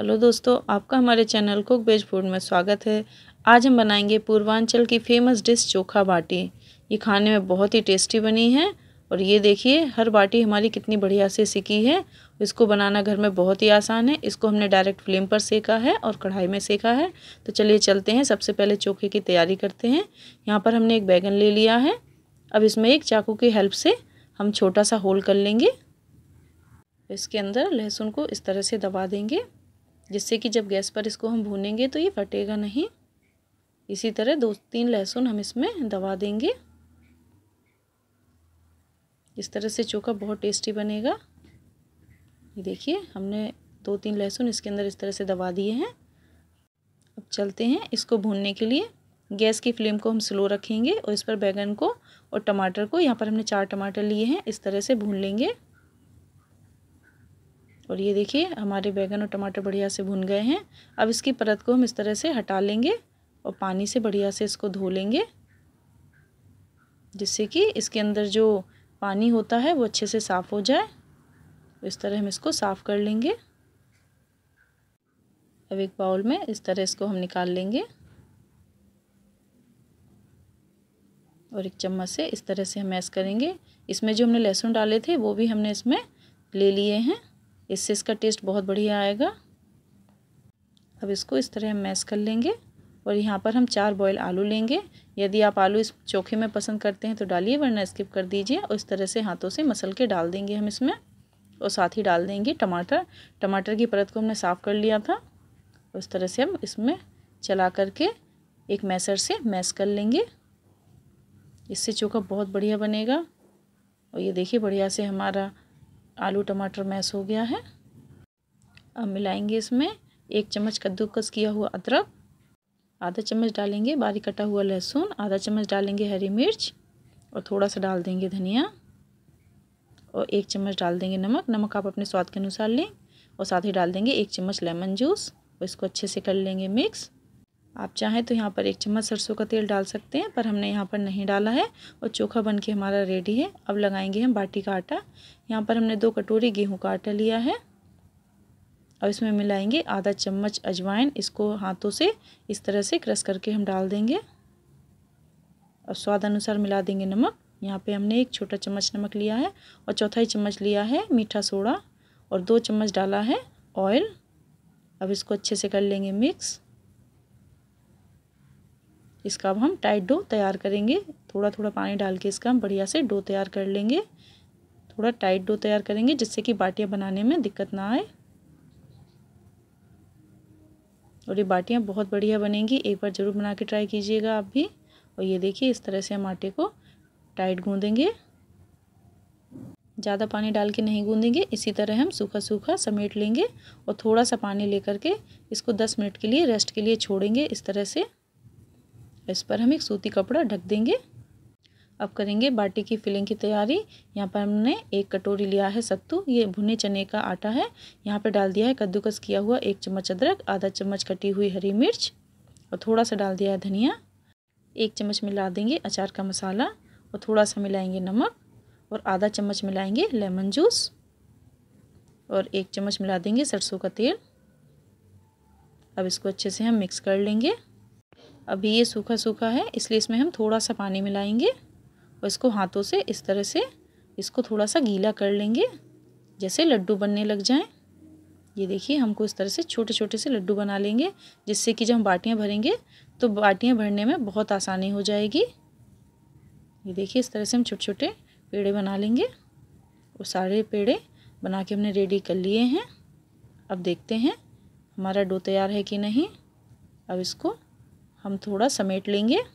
hello दोस्तों आपका हमारे चैनल कुक बेज फूड में स्वागत है आज हम बनाएंगे पूर्वांचल की फेमस डिश चोखा बाटी ये खाने में बहुत ही टेस्टी बनी है और ये देखिए हर बाटी हमारी कितनी बढ़िया से सीखी है इसको बनाना घर में बहुत ही आसान है इसको हमने डायरेक्ट फ्लेम पर सेका है और कढ़ाई में सेका है तो चलिए चलते हैं सबसे पहले चोखे की तैयारी करते हैं यहाँ पर हमने एक बैगन ले लिया है अब इसमें एक चाकू की हेल्प से हम छोटा सा होल कर लेंगे इसके अंदर लहसुन को इस तरह से दबा देंगे जिससे कि जब गैस पर इसको हम भूनेंगे तो ये फटेगा नहीं इसी तरह दो तीन लहसुन हम इसमें दबा देंगे इस तरह से चोखा बहुत टेस्टी बनेगा ये देखिए हमने दो तीन लहसुन इसके अंदर इस तरह से दबा दिए हैं अब चलते हैं इसको भूनने के लिए गैस की फ्लेम को हम स्लो रखेंगे और इस पर बैगन को और टमाटर को यहाँ पर हमने चार टमाटर लिए हैं इस तरह से भून लेंगे और ये देखिए हमारे बैगन और टमाटर बढ़िया से भुन गए हैं अब इसकी परत को हम इस तरह से हटा लेंगे और पानी से बढ़िया से इसको धो लेंगे जिससे कि इसके अंदर जो पानी होता है वो अच्छे से साफ़ हो जाए तो इस तरह हम इसको साफ़ कर लेंगे अब एक बाउल में इस तरह इसको हम निकाल लेंगे और एक चम्मच से इस तरह से हम मैश करेंगे इसमें जो हमने लहसुन डाले थे वो भी हमने इसमें ले लिए हैं इससे इसका टेस्ट बहुत बढ़िया आएगा अब इसको इस तरह हम मैश कर लेंगे और यहाँ पर हम चार बॉयल आलू लेंगे यदि आप आलू इस चोखे में पसंद करते हैं तो डालिए वरना स्किप कर दीजिए और इस तरह से हाथों से मसल के डाल देंगे हम इसमें और साथ ही डाल देंगे टमाटर टमाटर की परत को हमने साफ़ कर लिया था उस तरह से हम इसमें चला करके एक मैसर से मैस कर लेंगे इससे चोखा बहुत बढ़िया बनेगा और ये देखिए बढ़िया से हमारा आलू टमाटर मैश हो गया है अब मिलाएंगे इसमें एक चम्मच कद्दूकस किया हुआ अदरक आधा चम्मच डालेंगे बारीक कटा हुआ लहसुन आधा चम्मच डालेंगे हरी मिर्च और थोड़ा सा डाल देंगे धनिया और एक चम्मच डाल देंगे नमक नमक आप अपने स्वाद के अनुसार लें और साथ ही डाल देंगे एक चम्मच लेमन जूस और इसको अच्छे से कर लेंगे मिक्स आप चाहें तो यहाँ पर एक चम्मच सरसों का तेल डाल सकते हैं पर हमने यहाँ पर नहीं डाला है और चोखा बन के हमारा रेडी है अब लगाएंगे हम बाटी का आटा यहाँ पर हमने दो कटोरी गेहूँ का आटा लिया है अब इसमें मिलाएंगे आधा चम्मच अजवाइन इसको हाथों से इस तरह से क्रश करके हम डाल देंगे अब स्वाद अनुसार मिला देंगे नमक यहाँ पर हमने एक छोटा चम्मच नमक लिया है और चौथाई चम्मच लिया है मीठा सोडा और दो चम्मच डाला है ऑयल अब इसको अच्छे से कर लेंगे मिक्स इसका अब हम टाइट डो तैयार करेंगे थोड़ा थोड़ा पानी डाल के इसका हम बढ़िया से डो तैयार कर लेंगे थोड़ा टाइट डो तैयार करेंगे जिससे कि बाटियाँ बनाने में दिक्कत ना आए और ये बाटियाँ बहुत बढ़िया बनेंगी एक बार ज़रूर बना के ट्राई कीजिएगा आप भी और ये देखिए इस तरह से हम आटे को टाइट गूँधेंगे ज़्यादा पानी डाल के नहीं गूँदेंगे इसी तरह हम सूखा सूखा समेट लेंगे और थोड़ा सा पानी लेकर के इसको 10 मिनट के लिए रेस्ट के लिए छोड़ेंगे इस तरह से इस पर हम एक सूती कपड़ा ढक देंगे अब करेंगे बाटी की फिलिंग की तैयारी यहाँ पर हमने एक कटोरी लिया है सत्तू ये भुने चने का आटा है यहाँ पर डाल दिया है कद्दूकस किया हुआ एक चम्मच अदरक आधा चम्मच कटी हुई हरी मिर्च और थोड़ा सा डाल दिया है धनिया एक चम्मच मिला देंगे अचार का मसाला और थोड़ा सा मिलाएंगे नमक और आधा चम्मच मिलाएंगे लेमन जूस और एक चम्मच मिला देंगे सरसों का तेल अब इसको अच्छे से हम मिक्स कर लेंगे अभी ये सूखा सूखा है इसलिए इसमें हम थोड़ा सा पानी मिलाएंगे और इसको हाथों से इस तरह से इसको थोड़ा सा गीला कर लेंगे जैसे लड्डू बनने लग जाएं ये देखिए हमको इस तरह से छोटे छोटे से लड्डू बना लेंगे जिससे कि जब हम बाटियाँ भरेंगे तो बाटियाँ भरने में बहुत आसानी हो जाएगी ये देखिए इस तरह से हम छोटे छोटे पेड़े बना लेंगे और सारे पेड़े बना के हमने रेडी कर लिए हैं अब देखते हैं हमारा डो तैयार है कि नहीं अब इसको हम थोड़ा समेट लेंगे और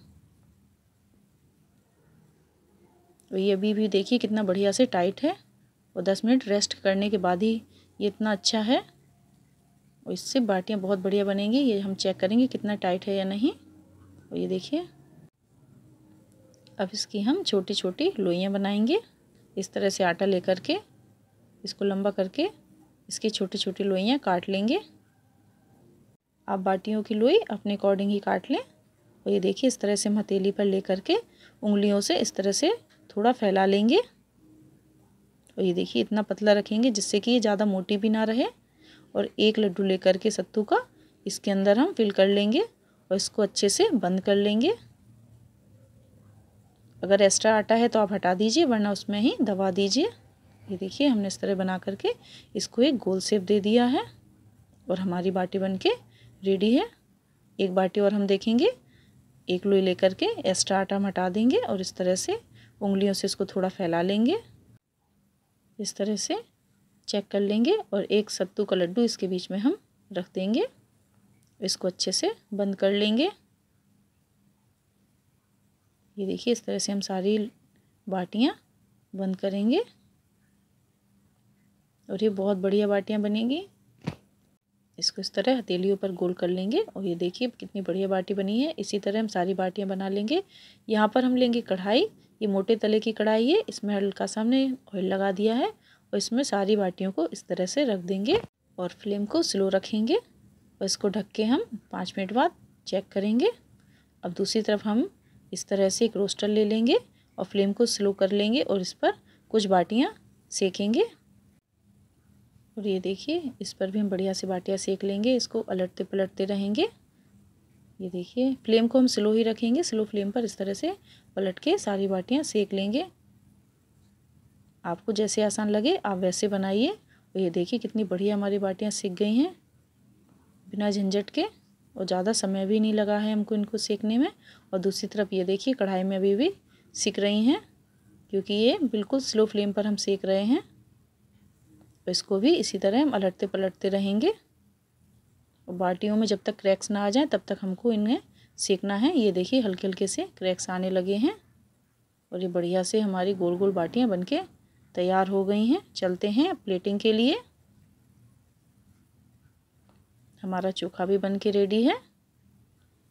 तो ये अभी भी देखिए कितना बढ़िया से टाइट है और दस मिनट रेस्ट करने के बाद ही ये इतना अच्छा है और इससे बाटियाँ बहुत बढ़िया बनेंगी ये हम चेक करेंगे कितना टाइट है या नहीं और ये देखिए अब इसकी हम छोटी छोटी लोइयाँ बनाएंगे इस तरह से आटा ले के इसको लंबा करके इसकी छोटी छोटी लोइयाँ काट लेंगे आप बाटियों की लोई अपने अकॉर्डिंग ही काट लें और ये देखिए इस तरह से हम हथेली पर ले करके उंगलियों से इस तरह से थोड़ा फैला लेंगे और ये देखिए इतना पतला रखेंगे जिससे कि ये ज़्यादा मोटी भी ना रहे और एक लड्डू लेकर के सत्तू का इसके अंदर हम फिल कर लेंगे और इसको अच्छे से बंद कर लेंगे अगर एक्स्ट्रा आटा है तो आप हटा दीजिए वरना उसमें ही दबा दीजिए ये देखिए हमने इस तरह बना करके इसको एक गोल सेप दे दिया है और हमारी बाटी बन के रेडी है एक बाटी और हम देखेंगे एक लोई लेकर के एक्स्ट्रा आटा हम हटा देंगे और इस तरह से उंगलियों से इसको थोड़ा फैला लेंगे इस तरह से चेक कर लेंगे और एक सत्तू का लड्डू इसके बीच में हम रख देंगे इसको अच्छे से बंद कर लेंगे ये देखिए इस तरह से हम सारी बाटियाँ बंद करेंगे और ये बहुत बढ़िया बाटियाँ बनेंगी इसको इस तरह हथेली ऊपर गोल कर लेंगे और ये देखिए कितनी बढ़िया बाटी बनी है इसी तरह हम सारी बाटियाँ बना लेंगे यहाँ पर हम लेंगे कढ़ाई ये मोटे तले की कढ़ाई है इसमें हल्का सा हमने ऑयल लगा दिया है और इसमें सारी बाटियों को इस तरह से रख देंगे और फ्लेम को स्लो रखेंगे और इसको ढक के हम पाँच मिनट बाद चेक करेंगे अब दूसरी तरफ हम इस तरह से एक रोस्टर ले लेंगे और फ्लेम को स्लो कर लेंगे और इस पर कुछ बाटियाँ सेकेंगे और ये देखिए इस पर भी हम बढ़िया से बाटियाँ सेक लेंगे इसको पलटते पलटते रहेंगे ये देखिए फ्लेम को हम स्लो ही रखेंगे स्लो फ्लेम पर इस तरह से पलट के सारी बाटियाँ सेक लेंगे आपको जैसे आसान लगे आप वैसे बनाइए और ये देखिए कितनी बढ़िया हमारी बाटियाँ सेक गई हैं बिना झंझट के और ज़्यादा समय भी नहीं लगा है हमको इनको सेकने में और दूसरी तरफ ये देखिए कढ़ाई में अभी भी सीख रही हैं क्योंकि ये बिल्कुल स्लो फ्लेम पर हम सेक रहे हैं तो इसको भी इसी तरह हम अलटते पलटते रहेंगे और बाटियों में जब तक क्रैक्स ना आ जाए तब तक हमको इन्हें सेकना है ये देखिए हल्के हल्के से क्रैक्स आने लगे हैं और ये बढ़िया से हमारी गोल गोल बाटियाँ बन के तैयार हो गई हैं चलते हैं प्लेटिंग के लिए हमारा चोखा भी बन के रेडी है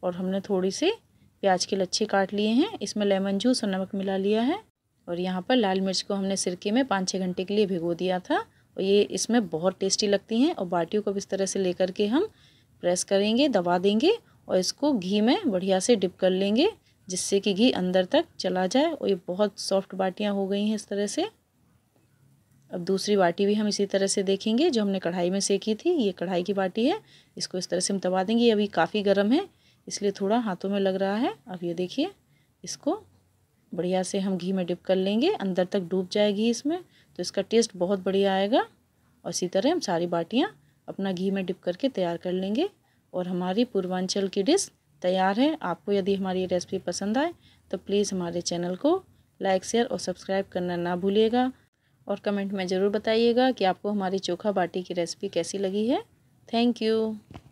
और हमने थोड़ी सी प्याज के लच्छे काट लिए हैं इसमें लेमन जूस और नमक मिला लिया है और यहाँ पर लाल मिर्च को हमने सिरके में पाँच छः घंटे के लिए भिगो दिया था और ये इसमें बहुत टेस्टी लगती हैं और बाटियों को इस तरह से लेकर के हम प्रेस करेंगे दबा देंगे और इसको घी में बढ़िया से डिप कर लेंगे जिससे कि घी अंदर तक चला जाए और ये बहुत सॉफ्ट बाटियाँ हो गई हैं इस तरह से अब दूसरी बाटी भी हम इसी तरह से देखेंगे जो हमने कढ़ाई में सेकी थी ये कढ़ाई की बाटी है इसको इस तरह से हम दबा देंगे ये अभी काफ़ी गर्म है इसलिए थोड़ा हाथों में लग रहा है अब ये देखिए इसको बढ़िया से हम घी में डिप कर लेंगे अंदर तक डूब जाएगी इसमें तो इसका टेस्ट बहुत बढ़िया आएगा और इसी तरह हम सारी बाटियाँ अपना घी में डिप करके तैयार कर लेंगे और हमारी पूर्वांचल की डिश तैयार है आपको यदि हमारी ये रेसिपी पसंद आए तो प्लीज़ हमारे चैनल को लाइक शेयर और सब्सक्राइब करना ना भूलिएगा और कमेंट में ज़रूर बताइएगा कि आपको हमारी चोखा बाटी की रेसिपी कैसी लगी है थैंक यू